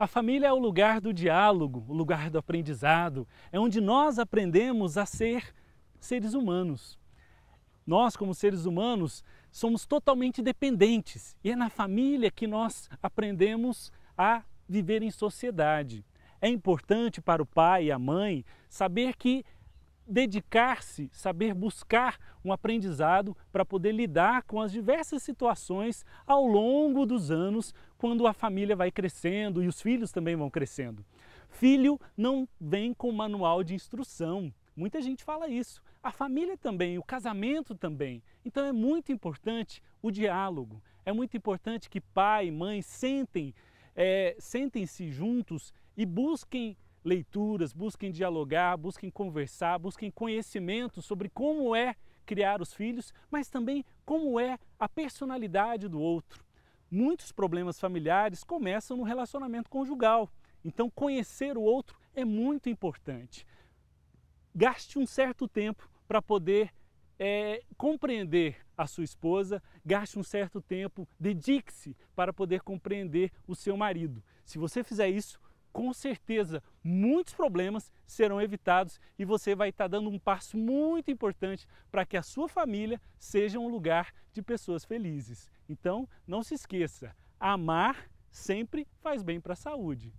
A família é o lugar do diálogo, o lugar do aprendizado, é onde nós aprendemos a ser seres humanos. Nós, como seres humanos, somos totalmente dependentes e é na família que nós aprendemos a viver em sociedade. É importante para o pai e a mãe saber que dedicar-se, saber buscar um aprendizado para poder lidar com as diversas situações ao longo dos anos, quando a família vai crescendo e os filhos também vão crescendo. Filho não vem com manual de instrução. Muita gente fala isso. A família também, o casamento também. Então é muito importante o diálogo. É muito importante que pai e mãe sentem, é, sentem-se juntos e busquem leituras, busquem dialogar, busquem conversar, busquem conhecimento sobre como é criar os filhos, mas também como é a personalidade do outro. Muitos problemas familiares começam no relacionamento conjugal, então conhecer o outro é muito importante. Gaste um certo tempo para poder é, compreender a sua esposa, gaste um certo tempo, dedique-se para poder compreender o seu marido. Se você fizer isso, com certeza muitos problemas serão evitados e você vai estar dando um passo muito importante para que a sua família seja um lugar de pessoas felizes. Então, não se esqueça, amar sempre faz bem para a saúde.